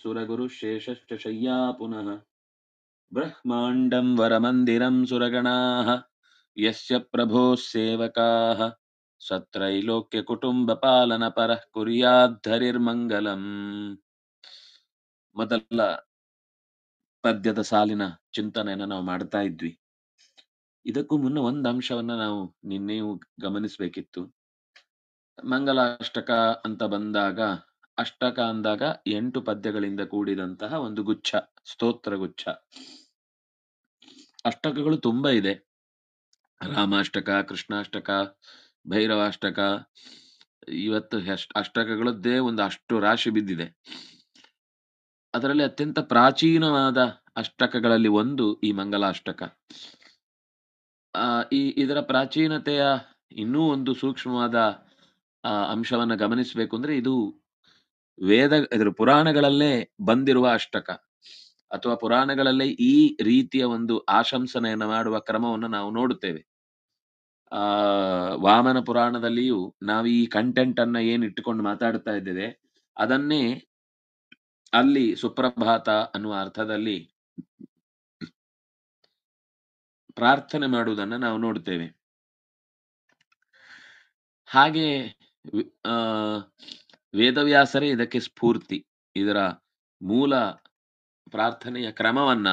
ಸುರಗುರು ಶಯ್ಯಾ ಪುನಃ ಬ್ರಹ್ಮಾಂಡಂ ವರಮಂದಿರಂ ಸುರಗಣಾ ಯಸ್ಯ ಪ್ರಭೋ ಸತ್ರೈಲೋಕ್ಯ ಕುಟುಂಬ ಪಾಲನ ಪರಃ ಕುರಿಯರಿ ಮೊದಲ ಪದ್ಯದ ಸಾಲಿನ ಚಿಂತನೆಯನ್ನು ನಾವು ಮಾಡ್ತಾ ಇದ್ವಿ ಇದಕ್ಕೂ ಮುನ್ನ ಒಂದು ಒಂದಂಶವನ್ನ ನಾವು ನಿನ್ನೆಯೂ ಗಮನಿಸಬೇಕಿತ್ತು ಮಂಗಲಾಷ್ಟಕ ಅಂತ ಬಂದಾಗ ಅಷ್ಟಕ ಅಂದಾಗ ಎಂಟು ಪದ್ಯಗಳಿಂದ ಕೂಡಿದಂತಹ ಒಂದು ಗುಚ್ಛ ಸ್ತೋತ್ರ ಗುಚ್ಛ ಅಷ್ಟಕಗಳು ತುಂಬಾ ಇದೆ ರಾಮಾಷ್ಟಕ ಕೃಷ್ಣಾಷ್ಟಕ ಭೈರವಾಷ್ಟಕ ಇವತ್ತು ಅಷ್ಟಕಗಳದ್ದೇ ಒಂದು ಅಷ್ಟು ರಾಶಿ ಬಿದ್ದಿದೆ ಅದರಲ್ಲಿ ಅತ್ಯಂತ ಪ್ರಾಚೀನವಾದ ಅಷ್ಟಕಗಳಲ್ಲಿ ಒಂದು ಈ ಮಂಗಲಾಷ್ಟಕ ಈ ಇದರ ಪ್ರಾಚೀನತೆಯ ಇನ್ನೂ ಒಂದು ಸೂಕ್ಷ್ಮವಾದ ಆ ಅಂಶವನ್ನು ಗಮನಿಸಬೇಕು ಅಂದ್ರೆ ಇದು ವೇದ ಇದ್ರ ಪುರಾಣಗಳಲ್ಲೇ ಬಂದಿರುವ ಅಷ್ಟಕ ಅಥವಾ ಪುರಾಣಗಳಲ್ಲೇ ಈ ರೀತಿಯ ಒಂದು ಆಶಂಸನೆಯನ್ನು ಮಾಡುವ ಕ್ರಮವನ್ನು ನಾವು ನೋಡುತ್ತೇವೆ ಆ ವಾಮನ ಪುರಾಣದಲ್ಲಿಯೂ ನಾವು ಈ ಕಂಟೆಂಟ್ ಅನ್ನ ಏನಿಟ್ಟುಕೊಂಡು ಮಾತಾಡ್ತಾ ಇದ್ದೇವೆ ಅದನ್ನೇ ಅಲ್ಲಿ ಸುಪ್ರಭಾತ ಅನ್ನುವ ಅರ್ಥದಲ್ಲಿ ಪ್ರಾರ್ಥನೆ ಮಾಡುವುದನ್ನು ನಾವು ನೋಡ್ತೇವೆ ಹಾಗೆ ಆ, ವೇದವ್ಯಾಸರೇ ಇದಕ್ಕೆ ಸ್ಫೂರ್ತಿ ಇದರ ಮೂಲ ಪ್ರಾರ್ಥನೆಯ ಕ್ರಮವನ್ನ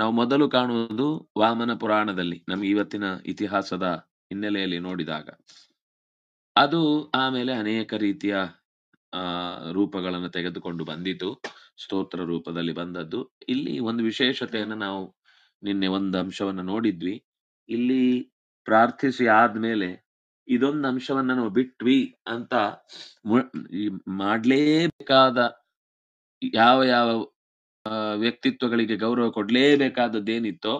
ನಾವು ಮೊದಲು ಕಾಣುವುದು ವಾಮನ ಪುರಾಣದಲ್ಲಿ ನಮ್ಗೆ ಇವತ್ತಿನ ಇತಿಹಾಸದ ಹಿನ್ನೆಲೆಯಲ್ಲಿ ನೋಡಿದಾಗ ಅದು ಆಮೇಲೆ ಅನೇಕ ರೀತಿಯ ಆ ರೂಪಗಳನ್ನು ತೆಗೆದುಕೊಂಡು ಬಂದಿತು ಸ್ತೋತ್ರ ರೂಪದಲ್ಲಿ ಬಂದದ್ದು ಇಲ್ಲಿ ಒಂದು ವಿಶೇಷತೆಯನ್ನು ನಾವು ನಿನ್ನೆ ಒಂದು ಅಂಶವನ್ನು ನೋಡಿದ್ವಿ ಇಲ್ಲಿ ಪ್ರಾರ್ಥಿಸಿ ಆದ್ಮೇಲೆ ಇದೊಂದು ಅಂಶವನ್ನ ನಾವು ಬಿಟ್ವಿ ಅಂತ ಈ ಮಾಡ್ಲೇಬೇಕಾದ ಯಾವ ಯಾವ ವ್ಯಕ್ತಿತ್ವಗಳಿಗೆ ಗೌರವ ಕೊಡ್ಲೇಬೇಕಾದದ್ದೇನಿತ್ತೋ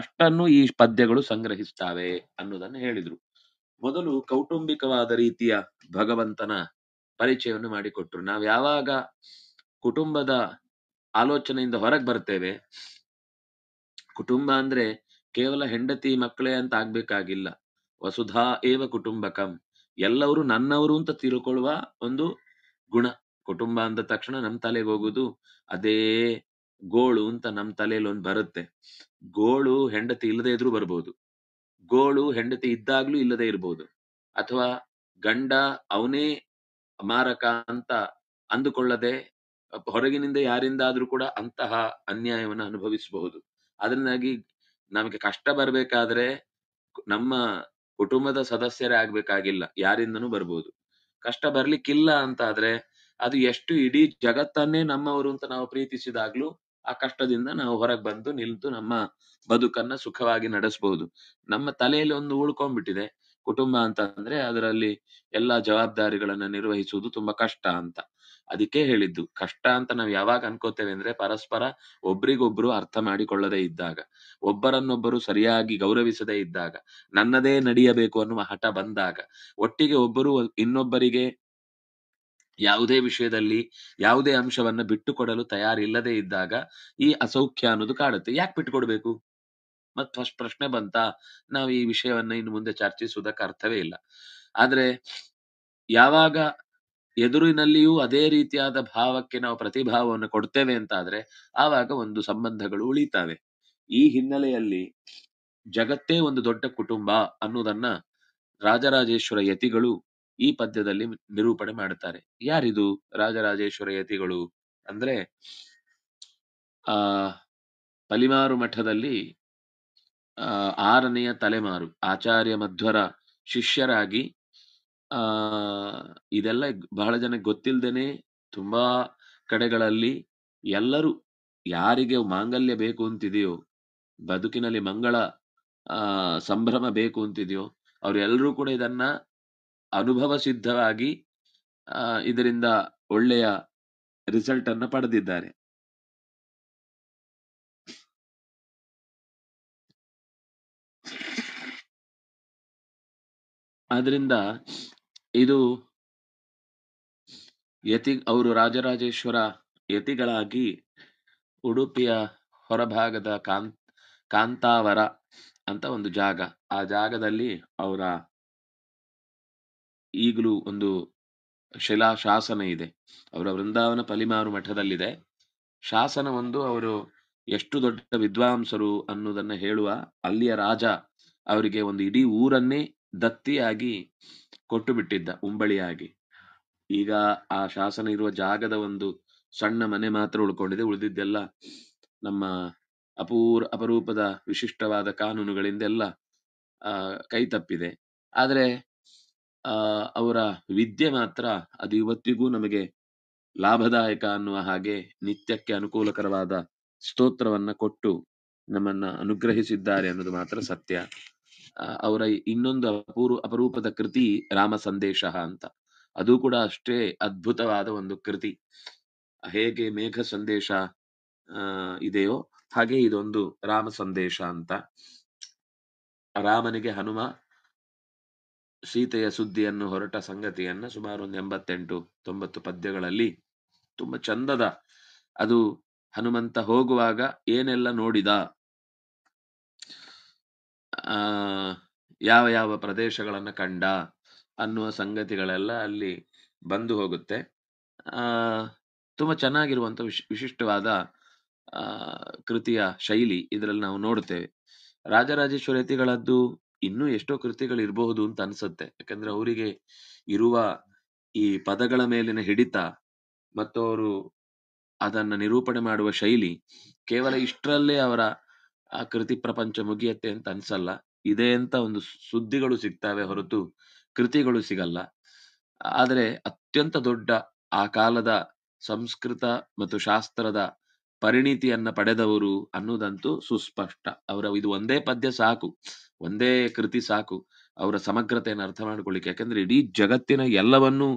ಅಷ್ಟನ್ನು ಈ ಪದ್ಯಗಳು ಸಂಗ್ರಹಿಸ್ತಾವೆ ಅನ್ನೋದನ್ನ ಹೇಳಿದ್ರು ಮೊದಲು ಕೌಟುಂಬಿಕವಾದ ರೀತಿಯ ಭಗವಂತನ ಪರಿಚಯವನ್ನು ಮಾಡಿಕೊಟ್ರು ನಾವು ಯಾವಾಗ ಕುಟುಂಬದ ಆಲೋಚನೆಯಿಂದ ಹೊರಗೆ ಬರ್ತೇವೆ ಕುಟುಂಬ ಅಂದ್ರೆ ಕೇವಲ ಹೆಂಡತಿ ಮಕ್ಕಳೇ ಅಂತ ಆಗ್ಬೇಕಾಗಿಲ್ಲ ವಸುಧಾ ಏವ ಕುಟುಂಬಕಂ ಎಲ್ಲವರು ನನ್ನವರು ಅಂತ ತಿಳ್ಕೊಳ್ಳುವ ಒಂದು ಗುಣ ಕುಟುಂಬ ಅಂದ ತಕ್ಷಣ ನಮ್ ತಲೆಗೆ ಹೋಗುದು ಅದೇ ಗೋಳು ಅಂತ ನಮ್ ತಲೆಯಲ್ಲಿ ಒಂದು ಬರುತ್ತೆ ಗೋಳು ಹೆಂಡತಿ ಇಲ್ಲದೆ ಇದ್ರು ಬರ್ಬೋದು ಗೋಳು ಹೆಂಡತಿ ಇದ್ದಾಗ್ಲೂ ಇಲ್ಲದೆ ಇರ್ಬೋದು ಅಥವಾ ಗಂಡ ಅವನೇ ಮಾರಕ ಅಂತ ಅಂದುಕೊಳ್ಳದೆ ಹೊರಗಿನಿಂದ ಯಾರಿಂದಾದ್ರೂ ಕೂಡ ಅಂತಹ ಅನ್ಯಾಯವನ್ನು ಅನುಭವಿಸಬಹುದು ಅದರಿಂದಾಗಿ ನಮಗೆ ಕಷ್ಟ ಬರ್ಬೇಕಾದ್ರೆ ನಮ್ಮ ಕುಟುಂಬದ ಸದಸ್ಯರೇ ಆಗ್ಬೇಕಾಗಿಲ್ಲ ಯಾರಿಂದನೂ ಬರ್ಬೋದು ಕಷ್ಟ ಬರ್ಲಿಕ್ಕಿಲ್ಲ ಅಂತ ಆದ್ರೆ ಅದು ಎಷ್ಟು ಇಡೀ ಜಗತ್ತನ್ನೇ ನಮ್ಮವರು ಅಂತ ನಾವು ಪ್ರೀತಿಸಿದಾಗ್ಲೂ ಆ ಕಷ್ಟದಿಂದ ನಾವು ಹೊರಗೆ ಬಂದು ನಿಲ್ತು ನಮ್ಮ ಬದುಕನ್ನ ಸುಖವಾಗಿ ನಡೆಸಬಹುದು ನಮ್ಮ ತಲೆಯಲ್ಲಿ ಒಂದು ಉಳ್ಕೊಂಡ್ಬಿಟ್ಟಿದೆ ಕುಟುಂಬ ಅಂತ ಅಂದ್ರೆ ಅದರಲ್ಲಿ ಎಲ್ಲಾ ಜವಾಬ್ದಾರಿಗಳನ್ನ ನಿರ್ವಹಿಸುವುದು ತುಂಬಾ ಕಷ್ಟ ಅಂತ ಅದಕ್ಕೆ ಹೇಳಿದ್ದು ಕಷ್ಟ ಅಂತ ನಾವು ಯಾವಾಗ ಅನ್ಕೋತೇವೆ ಅಂದ್ರೆ ಪರಸ್ಪರ ಒಬ್ರಿಗೊಬ್ರು ಅರ್ಥ ಮಾಡಿಕೊಳ್ಳದೆ ಇದ್ದಾಗ ಒಬ್ಬರನ್ನೊಬ್ಬರು ಸರಿಯಾಗಿ ಗೌರವಿಸದೇ ಇದ್ದಾಗ ನನ್ನದೇ ನಡೆಯಬೇಕು ಅನ್ನುವ ಹಠ ಬಂದಾಗ ಒಟ್ಟಿಗೆ ಒಬ್ಬರು ಇನ್ನೊಬ್ಬರಿಗೆ ಯಾವುದೇ ವಿಷಯದಲ್ಲಿ ಯಾವುದೇ ಅಂಶವನ್ನ ಬಿಟ್ಟುಕೊಡಲು ತಯಾರಿಲ್ಲದೆ ಇದ್ದಾಗ ಈ ಅಸೌಖ್ಯ ಅನ್ನೋದು ಕಾಡುತ್ತೆ ಯಾಕೆ ಬಿಟ್ಟುಕೊಡ್ಬೇಕು ಮತ್ ಫಸ್ಟ್ ಪ್ರಶ್ನೆ ಬಂತ ನಾವು ಈ ವಿಷಯವನ್ನ ಇನ್ನು ಮುಂದೆ ಚರ್ಚಿಸುವುದಕ್ಕೆ ಅರ್ಥವೇ ಇಲ್ಲ ಆದ್ರೆ ಯಾವಾಗ ಎದುರಿನಲ್ಲಿಯೂ ಅದೇ ರೀತಿಯಾದ ಭಾವಕ್ಕೆ ನಾವು ಪ್ರತಿಭಾವವನ್ನು ಕೊಡ್ತೇವೆ ಅಂತ ಆದ್ರೆ ಆವಾಗ ಒಂದು ಸಂಬಂಧಗಳು ಉಳಿತಾವೆ ಈ ಹಿನ್ನೆಲೆಯಲ್ಲಿ ಜಗತ್ತೇ ಒಂದು ದೊಡ್ಡ ಕುಟುಂಬ ಅನ್ನೋದನ್ನ ರಾಜರಾಜೇಶ್ವರ ಯತಿಗಳು ಈ ಪದ್ಯದಲ್ಲಿ ನಿರೂಪಣೆ ಮಾಡುತ್ತಾರೆ ಯಾರಿದು ರಾಜರಾಜೇಶ್ವರ ಯತಿಗಳು ಅಂದ್ರೆ ಆ ಪಲಿಮಾರು ಮಠದಲ್ಲಿ ಆರನೆಯ ತಲೆಮಾರು ಆಚಾರ್ಯ ಮಧ್ವರ ಶಿಷ್ಯರಾಗಿ ಇದೆಲ್ಲ ಬಹಳ ಜನಕ್ಕೆ ಗೊತ್ತಿಲ್ಲದೇನೆ ತುಂಬಾ ಕಡೆಗಳಲ್ಲಿ ಎಲ್ಲರೂ ಯಾರಿಗೆ ಮಾಂಗಲ್ಯ ಬೇಕು ಅಂತಿದೆಯೋ ಬದುಕಿನಲ್ಲಿ ಮಂಗಳ ಸಂಭ್ರಮ ಬೇಕು ಅಂತಿದೆಯೋ ಅವರೆಲ್ಲರೂ ಕೂಡ ಇದನ್ನ ಅನುಭವ ಸಿದ್ಧವಾಗಿ ಇದರಿಂದ ಒಳ್ಳೆಯ ರಿಸಲ್ಟ್ ಅನ್ನು ಪಡೆದಿದ್ದಾರೆ ಆದ್ರಿಂದ ಇದು ಯತಿ ಅವರು ರಾಜರಾಜೇಶ್ವರ ಯತಿಗಳಾಗಿ ಉಡುಪಿಯ ಹೊರಭಾಗದ ಕಾನ್ ಕಾಂತಾವರ ಅಂತ ಒಂದು ಜಾಗ ಆ ಜಾಗದಲ್ಲಿ ಅವರ ಈಗಲೂ ಒಂದು ಶಿಲಾ ಶಾಸನ ಇದೆ ಅವರ ವೃಂದಾವನ ಪಲಿಮಾರು ಮಠದಲ್ಲಿದೆ ಶಾಸನ ಒಂದು ಅವರು ಎಷ್ಟು ದೊಡ್ಡ ವಿದ್ವಾಂಸರು ಅನ್ನೋದನ್ನ ಹೇಳುವ ಅಲ್ಲಿಯ ರಾಜ ಅವರಿಗೆ ಒಂದು ಇಡೀ ಊರನ್ನೇ ದತ್ತಿಯಾಗಿ ಕೊಟ್ಟು ಬಿಟ್ಟಿದ್ದ ಉಂಬಳಿಯಾಗಿ ಈಗ ಆ ಶಾಸನ ಇರುವ ಜಾಗದ ಒಂದು ಸಣ್ಣ ಮನೆ ಮಾತ್ರ ಉಳ್ಕೊಂಡಿದೆ ಉಳಿದಿದ್ದೆಲ್ಲ ನಮ್ಮ ಅಪೂರ್ ಅಪರೂಪದ ವಿಶಿಷ್ಟವಾದ ಕಾನೂನುಗಳಿಂದೆಲ್ಲ ಆ ಕೈ ತಪ್ಪಿದೆ ಆದರೆ ಅವರ ವಿದ್ಯೆ ಮಾತ್ರ ಅದು ಇವತ್ತಿಗೂ ನಮಗೆ ಲಾಭದಾಯಕ ಅನ್ನುವ ಹಾಗೆ ನಿತ್ಯಕ್ಕೆ ಅನುಕೂಲಕರವಾದ ಸ್ತೋತ್ರವನ್ನ ಕೊಟ್ಟು ನಮ್ಮನ್ನ ಅನುಗ್ರಹಿಸಿದ್ದಾರೆ ಅನ್ನೋದು ಮಾತ್ರ ಸತ್ಯ ಅವರ ಇನ್ನೊಂದು ಅಪೂರ್ವ ಅಪರೂಪದ ಕೃತಿ ರಾಮ ಸಂದೇಶ ಅಂತ ಅದು ಕೂಡ ಅಷ್ಟೇ ಅದ್ಭುತವಾದ ಒಂದು ಕೃತಿ ಹೇಗೆ ಮೇಘ ಸಂದೇಶ ಇದೆಯೋ ಹಾಗೆ ಇದೊಂದು ರಾಮ ಸಂದೇಶ ಅಂತ ರಾಮನಿಗೆ ಹನುಮ ಸೀತೆಯ ಸುದ್ದಿಯನ್ನು ಹೊರಟ ಸಂಗತಿಯನ್ನ ಸುಮಾರು ಒಂದು ಎಂಬತ್ತೆಂಟು ತೊಂಬತ್ತು ಪದ್ಯಗಳಲ್ಲಿ ತುಂಬಾ ಚಂದದ ಅದು ಹನುಮಂತ ಹೋಗುವಾಗ ಏನೆಲ್ಲ ನೋಡಿದ ಯಾವ ಯಾವ ಪ್ರದೇಶಗಳನ್ನು ಕಂಡ ಅನ್ನುವ ಸಂಗತಿಗಳೆಲ್ಲ ಅಲ್ಲಿ ಬಂದು ಹೋಗುತ್ತೆ ತುಂಬ ಚೆನ್ನಾಗಿರುವಂಥ ವಿಶ್ ವಿಶಿಷ್ಟವಾದ ಕೃತಿಯ ಶೈಲಿ ಇದರಲ್ಲಿ ನಾವು ನೋಡ್ತೇವೆ ರಾಜರಾಜೇಶ್ವರತಿಗಳದ್ದು ಇನ್ನೂ ಎಷ್ಟೋ ಕೃತಿಗಳು ಇರಬಹುದು ಅಂತ ಅನ್ಸುತ್ತೆ ಯಾಕಂದ್ರೆ ಅವರಿಗೆ ಇರುವ ಈ ಪದಗಳ ಮೇಲಿನ ಹಿಡಿತ ಮತ್ತು ಅವರು ಅದನ್ನು ನಿರೂಪಣೆ ಮಾಡುವ ಶೈಲಿ ಕೇವಲ ಇಷ್ಟರಲ್ಲೇ ಅವರ ಆ ಕೃತಿ ಪ್ರಪಂಚ ಮುಗಿಯತ್ತೆ ಅಂತ ಅನ್ಸಲ್ಲ ಇದೆ ಅಂತ ಒಂದು ಸುದ್ದಿಗಳು ಸಿಗ್ತಾವೆ ಹೊರತು ಕೃತಿಗಳು ಸಿಗಲ್ಲ ಆದರೆ ಅತ್ಯಂತ ದೊಡ್ಡ ಆ ಕಾಲದ ಸಂಸ್ಕೃತ ಮತ್ತು ಶಾಸ್ತ್ರದ ಪರಿಣಿತಿಯನ್ನ ಪಡೆದವರು ಅನ್ನೋದಂತೂ ಸುಸ್ಪಷ್ಟ ಅವರ ಇದು ಒಂದೇ ಪದ್ಯ ಸಾಕು ಒಂದೇ ಕೃತಿ ಸಾಕು ಅವರ ಸಮಗ್ರತೆಯನ್ನು ಅರ್ಥ ಮಾಡ್ಕೊಳ್ಳಿಕ್ಕೆ ಯಾಕಂದ್ರೆ ಇಡೀ ಜಗತ್ತಿನ ಎಲ್ಲವನ್ನೂ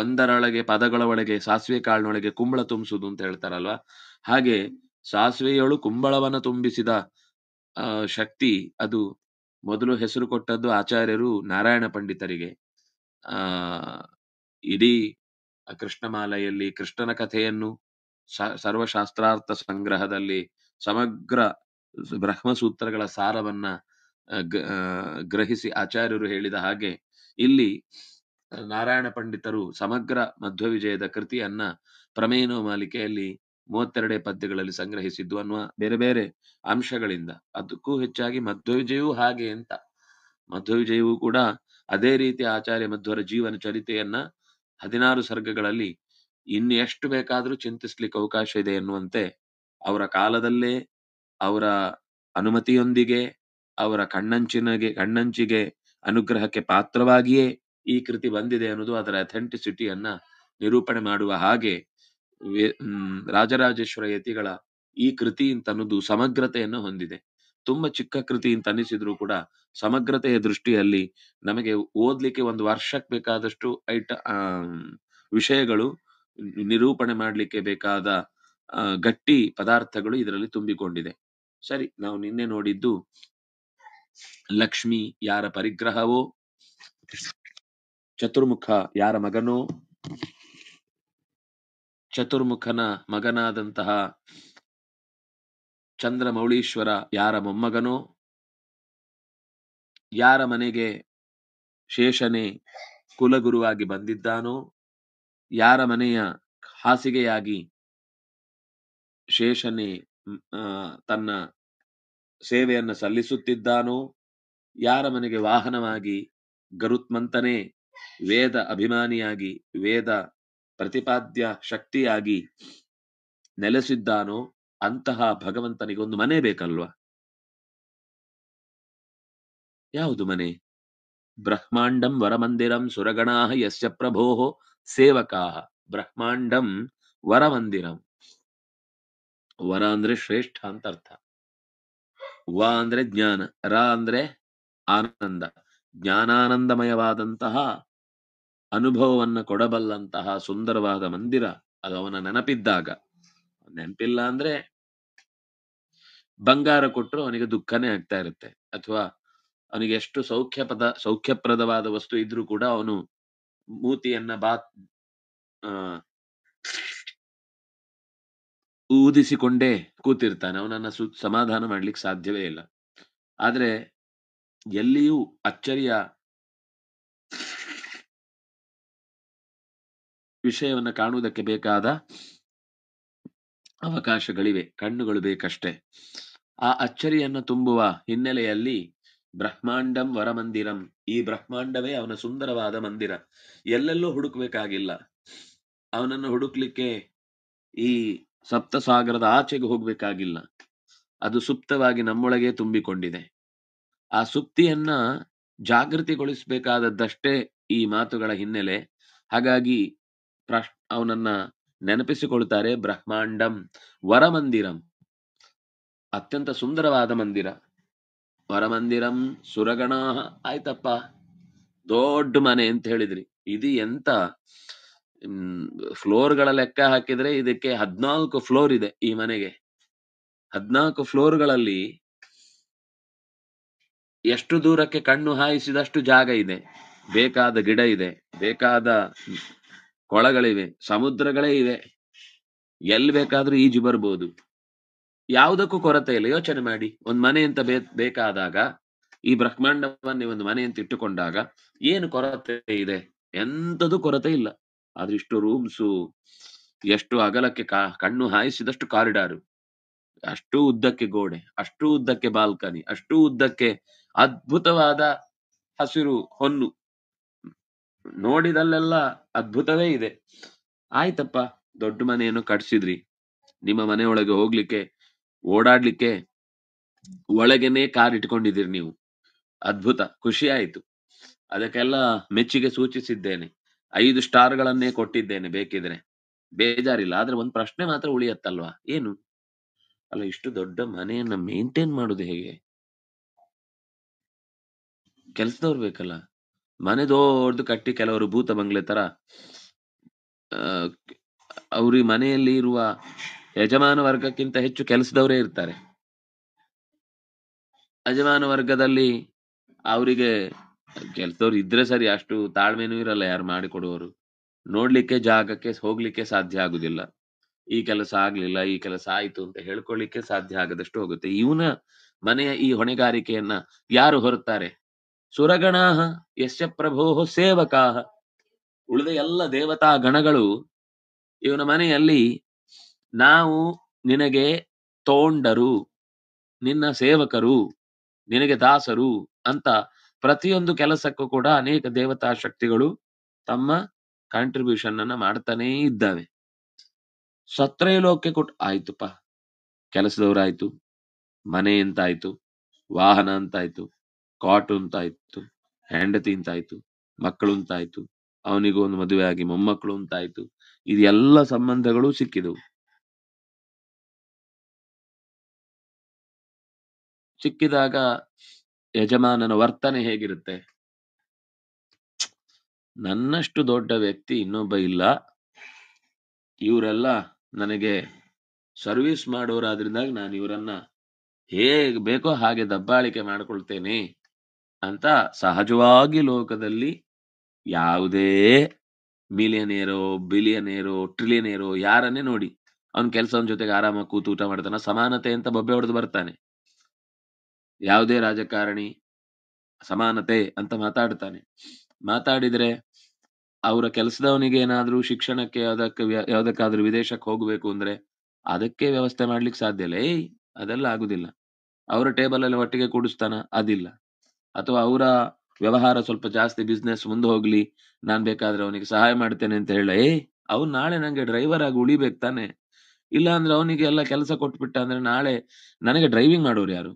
ಒಂದರೊಳಗೆ ಪದಗಳ ಒಳಗೆ ಸಾಸಿವೆ ಕಾಳಿನೊಳಗೆ ಕುಂಬಳ ತುಂಬಿಸುದು ಅಂತ ಹೇಳ್ತಾರಲ್ವಾ ಹಾಗೆ ಸಾಸಿವೆಯೊಳು ಕುಂಬಳವನ್ನ ತುಂಬಿಸಿದ ಶಕ್ತಿ ಅದು ಮೊದಲು ಹೆಸರು ಕೊಟ್ಟದ್ದು ಆಚಾರ್ಯರು ನಾರಾಯಣ ಪಂಡಿತರಿಗೆ ಆ ಇಡೀ ಕೃಷ್ಣಮಾಲೆಯಲ್ಲಿ ಕೃಷ್ಣನ ಕಥೆಯನ್ನು ಸರ್ವಶಾಸ್ತ್ರಾರ್ಥ ಸಂಗ್ರಹದಲ್ಲಿ ಸಮಗ್ರ ಬ್ರಹ್ಮಸೂತ್ರಗಳ ಸಾರವನ್ನ ಗ್ರಹಿಸಿ ಆಚಾರ್ಯರು ಹೇಳಿದ ಹಾಗೆ ಇಲ್ಲಿ ನಾರಾಯಣ ಪಂಡಿತರು ಸಮಗ್ರ ಮಧ್ವವಿಜಯದ ಕೃತಿಯನ್ನ ಪ್ರಮೇಯ ಮಾಲಿಕೆಯಲ್ಲಿ ಮೂವತ್ತೆರಡೇ ಪದ್ಯಗಳಲ್ಲಿ ಸಂಗ್ರಹಿಸಿದ್ದು ಅನ್ನುವ ಬೇರೆ ಬೇರೆ ಅಂಶಗಳಿಂದ ಅದಕ್ಕೂ ಹೆಚ್ಚಾಗಿ ಮಧ್ವವಿಜಯವೂ ಹಾಗೆ ಅಂತ ವಿಜಯವೂ ಕೂಡ ಅದೇ ರೀತಿ ಆಚಾರ್ಯ ಮಧ್ವರ ಜೀವನ ಚರಿತೆಯನ್ನ ಹದಿನಾರು ಸರ್ಗಗಳಲ್ಲಿ ಇನ್ನು ಎಷ್ಟು ಬೇಕಾದರೂ ಚಿಂತಿಸ್ಲಿಕ್ಕೆ ಅವಕಾಶ ಇದೆ ಎನ್ನುವಂತೆ ಅವರ ಕಾಲದಲ್ಲೇ ಅವರ ಅನುಮತಿಯೊಂದಿಗೆ ಅವರ ಕಣ್ಣಂಚಿನಗೆ ಕಣ್ಣಂಚಿಗೆ ಅನುಗ್ರಹಕ್ಕೆ ಪಾತ್ರವಾಗಿಯೇ ಈ ಕೃತಿ ಬಂದಿದೆ ಅನ್ನೋದು ಅದರ ಅಥೆಂಟಿಸಿಟಿಯನ್ನ ನಿರೂಪಣೆ ಮಾಡುವ ಹಾಗೆ ರಾಜರಾಜೇಶ್ವರ ಯತಿಗಳ ಈ ಕೃತಿ ಅನ್ನೋದು ಸಮಗ್ರತೆಯನ್ನು ಹೊಂದಿದೆ ತುಂಬಾ ಚಿಕ್ಕ ಕೃತಿ ಅಂತ ಅನಿಸಿದ್ರು ಕೂಡ ಸಮಗ್ರತೆಯ ದೃಷ್ಟಿಯಲ್ಲಿ ನಮಗೆ ಓದ್ಲಿಕ್ಕೆ ಒಂದು ವರ್ಷಕ್ಕೆ ಬೇಕಾದಷ್ಟು ಐಟ ವಿಷಯಗಳು ನಿರೂಪಣೆ ಮಾಡ್ಲಿಕ್ಕೆ ಬೇಕಾದ ಗಟ್ಟಿ ಪದಾರ್ಥಗಳು ಇದರಲ್ಲಿ ತುಂಬಿಕೊಂಡಿದೆ ಸರಿ ನಾವು ನಿನ್ನೆ ನೋಡಿದ್ದು ಲಕ್ಷ್ಮಿ ಯಾರ ಪರಿಗ್ರಹವೋ ಚತುರ್ಮುಖ ಯಾರ ಮಗನೋ ಚತುರ್ಮುಖನ ಮಗನಾದಂತಹ ಚಂದ್ರಮೌಳೀಶ್ವರ ಯಾರ ಮೊಮ್ಮಗನೋ ಯಾರ ಮನೆಗೆ ಶೇಷನೆ ಕುಲಗುರುವಾಗಿ ಬಂದಿದ್ದಾನೋ ಯಾರ ಮನೆಯ ಹಾಸಿಗೆಯಾಗಿ ಶೇಷನೆ ತನ್ನ ಸೇವೆಯನ್ನು ಸಲ್ಲಿಸುತ್ತಿದ್ದಾನೋ ಯಾರ ಮನೆಗೆ ವಾಹನವಾಗಿ ಗರುತ್ಮಂತನೇ ವೇದ ಅಭಿಮಾನಿಯಾಗಿ ವೇದ ಪ್ರತಿಪಾದ್ಯ ಶಕ್ತಿಯಾಗಿ ನೆಲೆಸಿದ್ದಾನೋ ಅಂತಹ ಭಗವಂತನಿಗೊಂದು ಮನೆ ಬೇಕಲ್ವಾ ಯಾವುದು ಮನೆ ಬ್ರಹ್ಮಾಂಡಂ ವರಮಂದಿರಂ ಸುರಗಣಾ ಯಶ ಪ್ರಭೋ ಸೇವಕಾ ಬ್ರಹ್ಮಾಂಡಂ ವರಮಂದಿರಂ ವರ ಅಂದ್ರೆ ಶ್ರೇಷ್ಠ ಅಂತ ಅರ್ಥ ವ ಅಂದ್ರೆ ಜ್ಞಾನ ರ ಅಂದ್ರೆ ಆನಂದ ಜ್ಞಾನಾನಂದಮಯವಾದಂತಹ ಅನುಭವವನ್ನು ಕೊಡಬಲ್ಲಂತಹ ಸುಂದರವಾದ ಮಂದಿರ ಅದು ಅವನ ನೆನಪಿದ್ದಾಗ ನೆನಪಿಲ್ಲ ಅಂದ್ರೆ ಬಂಗಾರ ಕೊಟ್ಟರು ಅವನಿಗೆ ದುಃಖನೇ ಆಗ್ತಾ ಇರುತ್ತೆ ಅಥವಾ ಅವನಿಗೆ ಎಷ್ಟು ಸೌಖ್ಯಪದ ಸೌಖ್ಯಪ್ರದವಾದ ವಸ್ತು ಇದ್ರೂ ಕೂಡ ಅವನು ಮೂತಿಯನ್ನ ಬಾ ಊದಿಸಿಕೊಂಡೇ ಕೂತಿರ್ತಾನೆ ಅವನನ್ನ ಸು ಸಮಾಧಾನ ಮಾಡ್ಲಿಕ್ಕೆ ಸಾಧ್ಯವೇ ಇಲ್ಲ ಆದ್ರೆ ಎಲ್ಲಿಯೂ ಅಚ್ಚರಿಯ ವಿಷಯವನ್ನು ಕಾಣುವುದಕ್ಕೆ ಬೇಕಾದ ಅವಕಾಶಗಳಿವೆ ಕಣ್ಣುಗಳು ಬೇಕಷ್ಟೇ ಆ ಅಚ್ಚರಿಯನ್ನು ತುಂಬುವ ಹಿನ್ನೆಲೆಯಲ್ಲಿ ಬ್ರಹ್ಮಾಂಡಂ ವರಮಂದಿರಂ ಈ ಬ್ರಹ್ಮಾಂಡವೇ ಅವನ ಸುಂದರವಾದ ಮಂದಿರ ಎಲ್ಲೆಲ್ಲೂ ಹುಡುಕ್ಬೇಕಾಗಿಲ್ಲ ಅವನನ್ನು ಹುಡುಕ್ಲಿಕ್ಕೆ ಈ ಸಪ್ತಸಾಗರದ ಆಚೆಗೆ ಹೋಗ್ಬೇಕಾಗಿಲ್ಲ ಅದು ಸುಪ್ತವಾಗಿ ನಮ್ಮೊಳಗೆ ತುಂಬಿಕೊಂಡಿದೆ ಆ ಸುಪ್ತಿಯನ್ನ ಜಾಗೃತಿಗೊಳಿಸಬೇಕಾದದ್ದಷ್ಟೇ ಈ ಮಾತುಗಳ ಹಿನ್ನೆಲೆ ಹಾಗಾಗಿ ಪ್ರಶ್ ಅವನನ್ನ ನೆನಪಿಸಿಕೊಳ್ತಾರೆ ಬ್ರಹ್ಮಾಂಡಂ ವರಮಂದಿರಂ ಅತ್ಯಂತ ಸುಂದರವಾದ ಮಂದಿರ ವರಮಂದಿರಂ ಸುರಗಣ ಆಯ್ತಪ್ಪ ದೊಡ್ಡ ಮನೆ ಅಂತ ಹೇಳಿದ್ರಿ ಇದು ಎಂತ ಫ್ಲೋರ್ ಗಳ ಲೆಕ್ಕ ಹಾಕಿದ್ರೆ ಇದಕ್ಕೆ ಹದ್ನಾಲ್ಕು ಫ್ಲೋರ್ ಇದೆ ಈ ಮನೆಗೆ ಹದ್ನಾಲ್ಕು ಫ್ಲೋರ್ಗಳಲ್ಲಿ ಎಷ್ಟು ದೂರಕ್ಕೆ ಕಣ್ಣು ಹಾಯಿಸಿದಷ್ಟು ಜಾಗ ಇದೆ ಬೇಕಾದ ಗಿಡ ಇದೆ ಬೇಕಾದ ಕೊಳಗಳಿವೆ ಸಮುದ್ರಗಳೇ ಇವೆ ಎಲ್ಲಿ ಬೇಕಾದ್ರೂ ಈಜು ಬರ್ಬೋದು ಯಾವುದಕ್ಕೂ ಕೊರತೆ ಇಲ್ಲ ಯೋಚನೆ ಮಾಡಿ ಒಂದ್ ಮನೆ ಅಂತ ಬೇ ಬೇಕಾದಾಗ ಈ ಬ್ರಹ್ಮಾಂಡವನ್ನೇ ಒಂದು ಮನೆ ಅಂತ ಇಟ್ಟುಕೊಂಡಾಗ ಏನು ಕೊರತೆ ಇದೆ ಎಂಥದೂ ಕೊರತೆ ಇಲ್ಲ ಆದ್ರೆ ಇಷ್ಟು ರೂಮ್ಸು ಎಷ್ಟು ಅಗಲಕ್ಕೆ ಕಣ್ಣು ಹಾಯಿಸಿದಷ್ಟು ಕಾರಿಡಾರು ಅಷ್ಟು ಉದ್ದಕ್ಕೆ ಗೋಡೆ ಅಷ್ಟು ಉದ್ದಕ್ಕೆ ಬಾಲ್ಕನಿ ಅಷ್ಟು ಉದ್ದಕ್ಕೆ ಅದ್ಭುತವಾದ ಹಸಿರು ಹೊನ್ನು ನೋಡಿದಲ್ಲೆಲ್ಲ ಅದ್ಭುತವೇ ಇದೆ ಆಯ್ತಪ್ಪ ದೊಡ್ಡ ಮನೆಯನ್ನು ಕಟ್ಸಿದ್ರಿ ನಿಮ್ಮ ಮನೆಯೊಳಗೆ ಹೋಗ್ಲಿಕ್ಕೆ ಓಡಾಡ್ಲಿಕ್ಕೆ ಒಳಗೇನೆ ಕಾರ್ ಇಟ್ಕೊಂಡಿದ್ದೀರಿ ನೀವು ಅದ್ಭುತ ಖುಷಿ ಆಯ್ತು ಅದಕ್ಕೆಲ್ಲ ಮೆಚ್ಚುಗೆ ಸೂಚಿಸಿದ್ದೇನೆ ಐದು ಗಳನ್ನೇ ಕೊಟ್ಟಿದ್ದೇನೆ ಬೇಕಿದ್ರೆ ಬೇಜಾರಿಲ್ಲ ಆದ್ರೆ ಒಂದ್ ಪ್ರಶ್ನೆ ಮಾತ್ರ ಉಳಿಯತ್ತಲ್ವಾ ಏನು ಅಲ್ಲ ಇಷ್ಟು ದೊಡ್ಡ ಮನೆಯನ್ನ ಮೇಂಟೈನ್ ಮಾಡುದು ಹೇಗೆ ಕೆಲ್ಸದವ್ರು ಬೇಕಲ್ಲ ಮನೆ ದೊಡ್ಡದು ಕಟ್ಟಿ ಕೆಲವರು ಭೂತ ಬಂಗ್ಲೆ ತರ ಅವ್ರಿ ಮನೆಯಲ್ಲಿ ಇರುವ ಯಜಮಾನ ವರ್ಗಕ್ಕಿಂತ ಹೆಚ್ಚು ಕೆಲಸದವರೇ ಇರ್ತಾರೆ ಯಜಮಾನ ವರ್ಗದಲ್ಲಿ ಅವರಿಗೆ ಕೆಲಸದವ್ರು ಇದ್ರೆ ಸರಿ ಅಷ್ಟು ತಾಳ್ಮೆನೂ ಇರಲ್ಲ ಯಾರು ಮಾಡಿಕೊಡುವರು ನೋಡ್ಲಿಕ್ಕೆ ಜಾಗಕ್ಕೆ ಹೋಗ್ಲಿಕ್ಕೆ ಸಾಧ್ಯ ಆಗುದಿಲ್ಲ ಈ ಕೆಲಸ ಆಗ್ಲಿಲ್ಲ ಈ ಕೆಲಸ ಆಯ್ತು ಅಂತ ಹೇಳ್ಕೊಳ್ಲಿಕ್ಕೆ ಸಾಧ್ಯ ಆಗದಷ್ಟು ಹೋಗುತ್ತೆ ಇವನ ಮನೆಯ ಈ ಹೊಣೆಗಾರಿಕೆಯನ್ನ ಯಾರು ಹೊರತಾರೆ ಸುರಗಣ ಯಶ ಪ್ರಭೋ ಸೇವಕಾ ಉಳಿದ ಎಲ್ಲ ದೇವತಾ ಗಣಗಳು ಇವನ ಮನೆಯಲ್ಲಿ ನಾವು ನಿನಗೆ ತೋಂಡರು ನಿನ್ನ ಸೇವಕರು ನಿನಗೆ ದಾಸರು ಅಂತ ಪ್ರತಿಯೊಂದು ಕೆಲಸಕ್ಕೂ ಕೂಡ ಅನೇಕ ದೇವತಾ ಶಕ್ತಿಗಳು ತಮ್ಮ ಕಾಂಟ್ರಿಬ್ಯೂಷನ್ ಅನ್ನ ಮಾಡ್ತಾನೇ ಇದ್ದಾವೆ ಸತ್ರೈಲೋಕ್ಯ ಕೊಟ್ಟು ಆಯ್ತುಪ್ಪ ಕೆಲಸದವರಾಯ್ತು ಮನೆ ಅಂತಾಯ್ತು ವಾಹನ ಅಂತಾಯ್ತು ಕಾಟ್ ಉಂಟಾಯ್ತು ಹೆಂಡತಿ ಅಂತಾಯ್ತು ಮಕ್ಕಳು ಅವನಿಗೂ ಒಂದು ಮದುವೆ ಆಗಿ ಮೊಮ್ಮಕ್ಕಳು ಇದು ಇದೆಲ್ಲ ಸಂಬಂಧಗಳು ಸಿಕ್ಕಿದವು ಸಿಕ್ಕಿದಾಗ ಯಜಮಾನನ ವರ್ತನೆ ಹೇಗಿರುತ್ತೆ ನನ್ನಷ್ಟು ದೊಡ್ಡ ವ್ಯಕ್ತಿ ಇನ್ನೊಬ್ಬ ಇಲ್ಲ ಇವರೆಲ್ಲ ನನಗೆ ಸರ್ವಿಸ್ ಮಾಡೋರಾದ್ರಿಂದ ನಾನು ಇವರನ್ನ ಹೇಗೆ ಬೇಕೋ ಹಾಗೆ ದಬ್ಬಾಳಿಕೆ ಮಾಡ್ಕೊಳ್ತೇನೆ ಅಂತ ಸಹಜವಾಗಿ ಲೋಕದಲ್ಲಿ ಯಾವುದೇ ಮಿಲಿಯನೇರೋ ಬಿಲಿಯನೇರೋ ಟ್ರಿಲಿಯನೇರೋ ಯಾರನ್ನೇ ನೋಡಿ ಅವನ್ ಕೆಲ್ಸವನ್ ಜೊತೆಗೆ ಆರಾಮಾಗಿ ಕೂತು ಊಟ ಮಾಡ್ತಾನ ಸಮಾನತೆ ಅಂತ ಬೊಬ್ಬೆ ಹೊಡೆದು ಬರ್ತಾನೆ ಯಾವುದೇ ರಾಜಕಾರಣಿ ಸಮಾನತೆ ಅಂತ ಮಾತಾಡ್ತಾನೆ ಮಾತಾಡಿದ್ರೆ ಅವರ ಕೆಲಸದವನಿಗೆ ಏನಾದ್ರೂ ಶಿಕ್ಷಣಕ್ಕೆ ಯಾವ್ದಕ್ಕೆ ಯಾವ್ದಕ್ಕಾದ್ರೂ ವಿದೇಶಕ್ಕೆ ಹೋಗ್ಬೇಕು ಅಂದ್ರೆ ಅದಕ್ಕೆ ವ್ಯವಸ್ಥೆ ಮಾಡ್ಲಿಕ್ಕೆ ಸಾಧ್ಯ ಇಲ್ಲ ಏಯ್ ಅದೆಲ್ಲ ಆಗುದಿಲ್ಲ ಅವರ ಟೇಬಲ್ ಅಲ್ಲಿ ಒಟ್ಟಿಗೆ ಕೂಡಿಸ್ತಾನ ಅದಿಲ್ಲ ಅಥವಾ ಅವರ ವ್ಯವಹಾರ ಸ್ವಲ್ಪ ಜಾಸ್ತಿ ಬಿಸ್ನೆಸ್ ಮುಂದೆ ಹೋಗ್ಲಿ ನಾನ್ ಬೇಕಾದ್ರೆ ಅವನಿಗೆ ಸಹಾಯ ಮಾಡ್ತೇನೆ ಅಂತ ಹೇಳ ಏ ಅವ್ನು ನಾಳೆ ನಂಗೆ ಡ್ರೈವರ್ ಆಗಿ ಉಳಿಬೇಕು ತಾನೆ ಇಲ್ಲ ಅಂದ್ರೆ ಅವನಿಗೆ ಎಲ್ಲ ಕೆಲಸ ಕೊಟ್ಬಿಟ್ಟ ಅಂದ್ರೆ ನಾಳೆ ನನಗೆ ಡ್ರೈವಿಂಗ್ ಮಾಡೋರು ಯಾರು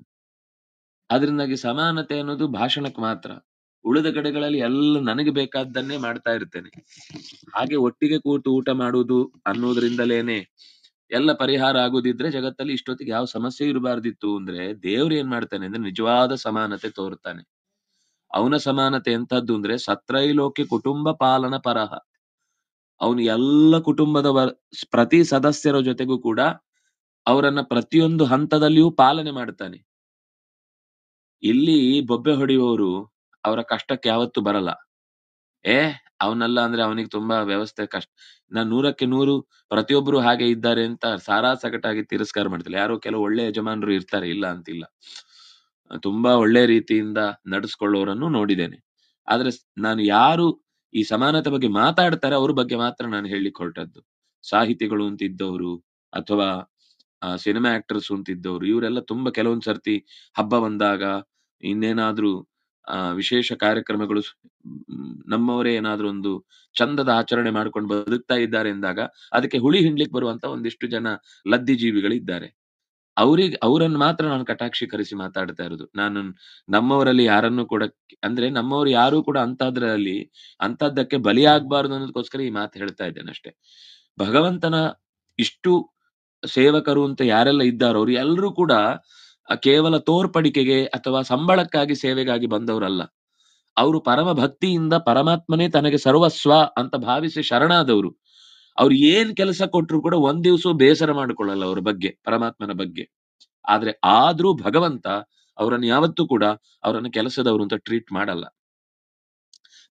ಅದರಿಂದಾಗಿ ಸಮಾನತೆ ಅನ್ನೋದು ಭಾಷಣಕ್ಕೆ ಮಾತ್ರ ಉಳಿದ ಕಡೆಗಳಲ್ಲಿ ಎಲ್ಲ ನನಗೆ ಬೇಕಾದ್ದನ್ನೇ ಮಾಡ್ತಾ ಇರ್ತೇನೆ ಹಾಗೆ ಒಟ್ಟಿಗೆ ಕೂತು ಊಟ ಮಾಡುವುದು ಅನ್ನೋದ್ರಿಂದಲೇನೆ ಎಲ್ಲ ಪರಿಹಾರ ಆಗುದಿದ್ರೆ ಜಗತ್ತಲ್ಲಿ ಇಷ್ಟೊತ್ತಿಗೆ ಯಾವ ಸಮಸ್ಯೆ ಇರಬಾರ್ದಿತ್ತು ಅಂದ್ರೆ ದೇವ್ರು ಏನ್ ಮಾಡ್ತಾನೆ ಅಂದ್ರೆ ನಿಜವಾದ ಸಮಾನತೆ ತೋರ್ತಾನೆ ಅವನ ಸಮಾನತೆ ಎಂತದ್ದು ಅಂದ್ರೆ ಸತ್ರೈಲೋಕೆ ಕುಟುಂಬ ಪಾಲನ ಪರಹ ಅವನು ಎಲ್ಲ ಕುಟುಂಬದ ಪ್ರತಿ ಸದಸ್ಯರ ಜೊತೆಗೂ ಕೂಡ ಅವರನ್ನ ಪ್ರತಿಯೊಂದು ಹಂತದಲ್ಲಿಯೂ ಪಾಲನೆ ಮಾಡ್ತಾನೆ ಇಲ್ಲಿ ಬೊಬ್ಬೆ ಹೊಡೆಯುವವರು ಅವರ ಕಷ್ಟಕ್ಕೆ ಯಾವತ್ತು ಬರಲ್ಲ ಏ ಅವನಲ್ಲ ಅಂದ್ರೆ ಅವನಿಗೆ ತುಂಬಾ ವ್ಯವಸ್ಥೆ ಕಷ್ಟ ನಾ ನೂರಕ್ಕೆ ನೂರು ಪ್ರತಿಯೊಬ್ರು ಹಾಗೆ ಇದ್ದಾರೆ ಅಂತ ಸಾರಾ ಸಗಟಾಗಿ ತಿರಸ್ಕಾರ ಮಾಡ್ತಿಲ್ಲ ಯಾರೋ ಕೆಲವು ಒಳ್ಳೆ ಯಜಮಾನರು ಇರ್ತಾರೆ ಇಲ್ಲ ಅಂತಿಲ್ಲ ತುಂಬಾ ಒಳ್ಳೆ ರೀತಿಯಿಂದ ನಡೆಸ್ಕೊಳ್ಳೋರನ್ನು ನೋಡಿದ್ದೇನೆ ಆದ್ರೆ ನಾನು ಯಾರು ಈ ಸಮಾನತೆ ಬಗ್ಗೆ ಮಾತಾಡ್ತಾರೆ ಅವ್ರ ಬಗ್ಗೆ ಮಾತ್ರ ನಾನು ಹೇಳಿ ಹೊರಟದ್ದು ಸಾಹಿತಿಗಳು ಅಂತಿದ್ದವರು ಅಥವಾ ಸಿನಿಮಾ ಆಕ್ಟರ್ಸ್ ಅಂತಿದ್ದವರು ಇವರೆಲ್ಲ ತುಂಬಾ ಕೆಲವೊಂದ್ ಸರ್ತಿ ಹಬ್ಬ ಬಂದಾಗ ಇನ್ನೇನಾದ್ರೂ ವಿಶೇಷ ಕಾರ್ಯಕ್ರಮಗಳು ನಮ್ಮವರೇ ಏನಾದ್ರೂ ಒಂದು ಚಂದದ ಆಚರಣೆ ಮಾಡ್ಕೊಂಡು ಬದುಕ್ತಾ ಇದ್ದಾರೆ ಎಂದಾಗ ಅದಕ್ಕೆ ಹುಳಿ ಹಿಂಡ್ಲಿಕ್ಕೆ ಬರುವಂತ ಒಂದಿಷ್ಟು ಜನ ಲದ್ದಿ ಇದ್ದಾರೆ ಅವ್ರಿಗೆ ಅವರನ್ನು ಮಾತ್ರ ನಾನು ಕಟಾಕ್ಷೀಕರಿಸಿ ಮಾತಾಡ್ತಾ ಇರೋದು. ನಾನು ನಮ್ಮವರಲ್ಲಿ ಯಾರನ್ನು ಕೂಡ ಅಂದ್ರೆ ನಮ್ಮವರು ಯಾರು ಕೂಡ ಅಂತದ್ರಲ್ಲಿ ಅಂತದ್ದಕ್ಕೆ ಬಲಿಯಾಗಬಾರದು ಅನ್ನೋದಕ್ಕೋಸ್ಕರ ಈ ಮಾತು ಹೇಳ್ತಾ ಇದ್ದೇನೆ ಅಷ್ಟೇ. ಭಗವಂತನ ಇಷ್ಟು ಸೇವಕರು ಅಂತ ಯಾರೆಲ್ಲ ಇದ್ದಾರೋ ಅವ್ರು ಎಲ್ಲರೂ ಕೂಡ ಕೇವಲ ತೋರ್ಪಡಿಕೆಗೆ ಅಥವಾ ಸಂಬಳಕ್ಕಾಗಿ ಸೇವೆಗಾಗಿ ಬಂದವರಲ್ಲ. ಅವರು ಪರಮ ಭಕ್ತಿಯಿಂದ ಪರಮಾತ್ಮನೇ ತನಗೆ ಸರ್ವಸ್ವ ಅಂತ ಭಾವಿಸಿ ಶರಣಾದವರು. ಅವ್ರು ಏನ್ ಕೆಲಸ ಕೊಟ್ಟರು ಕೂಡ ಒಂದ್ ದಿವ್ಸ ಬೇಸರ ಮಾಡ್ಕೊಳ್ಳಲ್ಲ ಅವ್ರ ಬಗ್ಗೆ ಪರಮಾತ್ಮನ ಬಗ್ಗೆ ಆದ್ರೆ ಆದ್ರೂ ಭಗವಂತ ಅವರನ್ನು ಯಾವತ್ತೂ ಕೂಡ ಅವರನ್ನು ಕೆಲಸದವರು ಅಂತ ಟ್ರೀಟ್ ಮಾಡಲ್ಲ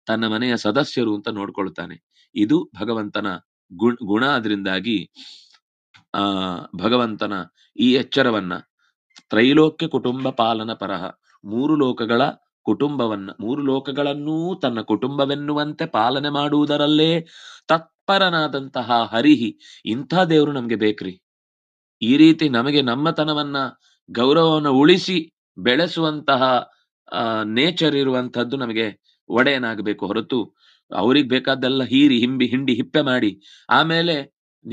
ತನ್ನ ಮನೆಯ ಸದಸ್ಯರು ಅಂತ ನೋಡ್ಕೊಳ್ತಾನೆ ಇದು ಭಗವಂತನ ಗುಣ ಗುಣ ಅದರಿಂದಾಗಿ ಆ ಭಗವಂತನ ಈ ಎಚ್ಚರವನ್ನ ತ್ರೈಲೋಕ್ಯ ಕುಟುಂಬ ಪಾಲನ ಪರಹ ಮೂರು ಲೋಕಗಳ ಕುಟುಂಬವನ್ನ ಮೂರು ಲೋಕಗಳನ್ನೂ ತನ್ನ ಕುಟುಂಬವೆನ್ನುವಂತೆ ಪಾಲನೆ ಮಾಡುವುದರಲ್ಲೇ ತತ್ ತತ್ಪರನಾದಂತಹ ಹರಿಹಿ ಇಂಥ ದೇವರು ನಮ್ಗೆ ಬೇಕ್ರಿ ಈ ರೀತಿ ನಮಗೆ ನಮ್ಮತನವನ್ನ ಗೌರವವನ್ನ ಉಳಿಸಿ ಬೆಳೆಸುವಂತಹ ನೇಚರ್ ಇರುವಂತಹದ್ದು ನಮಗೆ ಒಡೆಯನಾಗಬೇಕು ಹೊರತು ಅವ್ರಿಗೆ ಬೇಕಾದ್ದೆಲ್ಲ ಹೀರಿ ಹಿಂಬಿ ಹಿಂಡಿ ಹಿಪ್ಪೆ ಮಾಡಿ ಆಮೇಲೆ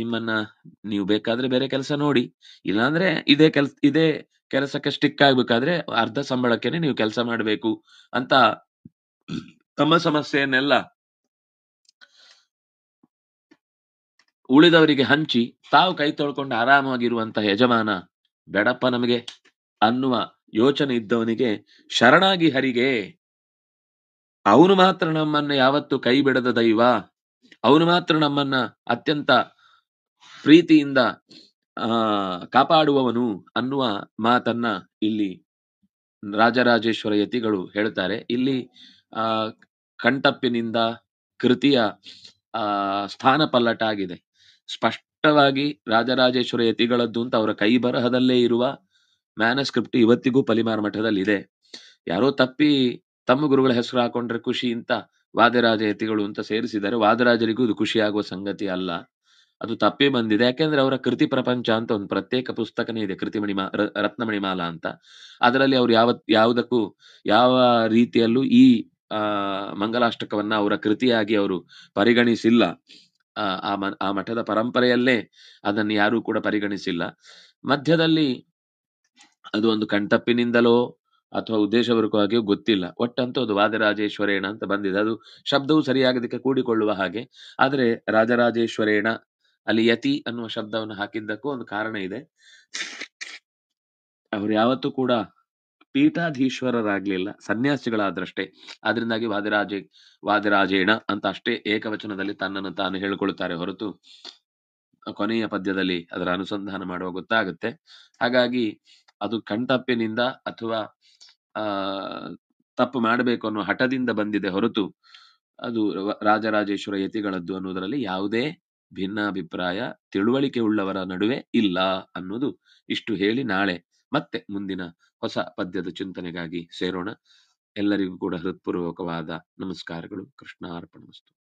ನಿಮ್ಮನ್ನ ನೀವು ಬೇಕಾದ್ರೆ ಬೇರೆ ಕೆಲಸ ನೋಡಿ ಇಲ್ಲಾಂದ್ರೆ ಇದೇ ಕೆಲ್ ಇದೇ ಕೆಲಸಕ್ಕೆ ಸ್ಟಿಕ್ ಆಗ್ಬೇಕಾದ್ರೆ ಅರ್ಧ ಸಂಬಳಕ್ಕೆ ನೀವು ಕೆಲಸ ಮಾಡಬೇಕು ಅಂತ ತಮ್ಮ ಸಮಸ್ಯೆಯನ್ನೆಲ್ಲ ಉಳಿದವರಿಗೆ ಹಂಚಿ ತಾವು ಕೈ ತೊಳ್ಕೊಂಡು ಆರಾಮವಾಗಿರುವಂತಹ ಯಜಮಾನ ಬೇಡಪ್ಪ ನಮಗೆ ಅನ್ನುವ ಯೋಚನೆ ಇದ್ದವನಿಗೆ ಶರಣಾಗಿ ಹರಿಗೆ ಅವನು ಮಾತ್ರ ನಮ್ಮನ್ನ ಯಾವತ್ತು ಕೈ ಬಿಡದ ದೈವ ಅವನು ಮಾತ್ರ ನಮ್ಮನ್ನ ಅತ್ಯಂತ ಪ್ರೀತಿಯಿಂದ ಆ ಕಾಪಾಡುವವನು ಅನ್ನುವ ಮಾತನ್ನ ಇಲ್ಲಿ ರಾಜರಾಜೇಶ್ವರ ಯತಿಗಳು ಹೇಳ್ತಾರೆ ಇಲ್ಲಿ ಆ ಕಂಟಪ್ಪಿನಿಂದ ಕೃತಿಯ ಆ ಸ್ಥಾನ ಪಲ್ಲಟ ಆಗಿದೆ ಸ್ಪಷ್ಟವಾಗಿ ರಾಜರಾಜೇಶ್ವರ ಯತಿಗಳದ್ದು ಅಂತ ಅವರ ಕೈ ಬರಹದಲ್ಲೇ ಇರುವ ಮ್ಯಾನಸ್ಕ್ರಿಪ್ಟ್ ಇವತ್ತಿಗೂ ಪಲಿಮಾರು ಮಠದಲ್ಲಿ ಇದೆ ಯಾರೋ ತಪ್ಪಿ ತಮ್ಮ ಗುರುಗಳ ಹೆಸರು ಹಾಕೊಂಡ್ರೆ ಖುಷಿ ಅಂತ ವಾದರಾಜ ಯತಿಗಳು ಅಂತ ಸೇರಿಸಿದರೆ ವಾದರಾಜರಿಗೂ ಇದು ಖುಷಿಯಾಗುವ ಸಂಗತಿ ಅಲ್ಲ ಅದು ತಪ್ಪೇ ಬಂದಿದೆ ಯಾಕೆಂದ್ರೆ ಅವರ ಕೃತಿ ಪ್ರಪಂಚ ಅಂತ ಒಂದು ಪ್ರತ್ಯೇಕ ಪುಸ್ತಕನೇ ಇದೆ ಕೃತಿ ಮಣಿಮಾ ರತ್ನಮಣಿಮಾಲ ಅಂತ ಅದರಲ್ಲಿ ಅವ್ರು ಯಾವ ಯಾವುದಕ್ಕೂ ಯಾವ ರೀತಿಯಲ್ಲೂ ಈ ಆ ಮಂಗಲಾಷ್ಟಕವನ್ನ ಅವರ ಕೃತಿಯಾಗಿ ಅವರು ಪರಿಗಣಿಸಿಲ್ಲ ಆ ಮ ಆ ಮಠದ ಪರಂಪರೆಯಲ್ಲೇ ಅದನ್ನು ಯಾರೂ ಕೂಡ ಪರಿಗಣಿಸಿಲ್ಲ ಮಧ್ಯದಲ್ಲಿ ಅದು ಒಂದು ಕಣ್ತಪ್ಪಿನಿಂದಲೋ ಅಥವಾ ಉದ್ದೇಶಪೂರ್ವಕವಾಗಿಯೂ ಗೊತ್ತಿಲ್ಲ ಒಟ್ಟಂತೂ ಅದು ವಾದರಾಜೇಶ್ವರೇಣ ಅಂತ ಬಂದಿದೆ ಅದು ಶಬ್ದವು ಸರಿಯಾಗದಕ್ಕೆ ಕೂಡಿಕೊಳ್ಳುವ ಹಾಗೆ ಆದರೆ ರಾಜರಾಜೇಶ್ವರೇಣ ಅಲ್ಲಿ ಯತಿ ಅನ್ನುವ ಶಬ್ದವನ್ನು ಹಾಕಿದ್ದಕ್ಕೂ ಒಂದು ಕಾರಣ ಇದೆ ಅವರು ಯಾವತ್ತೂ ಕೂಡ ಪೀಠಾಧೀಶ್ವರರಾಗ್ಲಿಲ್ಲ ಸನ್ಯಾಸಿಗಳಾದ್ರಷ್ಟೇ ಅದರಿಂದಾಗಿ ವಾದಿರಾಜೆ ವಾದಿರಾಜೇಣ ಅಂತ ಅಷ್ಟೇ ಏಕವಚನದಲ್ಲಿ ತನ್ನನ್ನು ತಾನು ಹೇಳಿಕೊಳ್ಳುತ್ತಾರೆ ಹೊರತು ಕೊನೆಯ ಪದ್ಯದಲ್ಲಿ ಅದರ ಅನುಸಂಧಾನ ಮಾಡುವ ಗೊತ್ತಾಗುತ್ತೆ ಹಾಗಾಗಿ ಅದು ಕಣ್ತಪ್ಪಿನಿಂದ ಅಥವಾ ಆ ತಪ್ಪು ಮಾಡಬೇಕು ಅನ್ನೋ ಹಠದಿಂದ ಬಂದಿದೆ ಹೊರತು ಅದು ರಾಜರಾಜೇಶ್ವರ ಯತಿಗಳದ್ದು ಅನ್ನೋದರಲ್ಲಿ ಯಾವುದೇ ಭಿನ್ನಾಭಿಪ್ರಾಯ ತಿಳುವಳಿಕೆ ಉಳ್ಳವರ ನಡುವೆ ಇಲ್ಲ ಅನ್ನೋದು ಇಷ್ಟು ಹೇಳಿ ನಾಳೆ ಮತ್ತೆ ಮುಂದಿನ ಹೊಸ ಪದ್ಯದ ಚಿಂತನೆಗಾಗಿ ಸೇರೋಣ ಎಲ್ಲರಿಗೂ ಕೂಡ ಹೃತ್ಪೂರ್ವಕವಾದ ನಮಸ್ಕಾರಗಳು ಕೃಷ್ಣ ಅರ್ಪಣಮಸ್ತು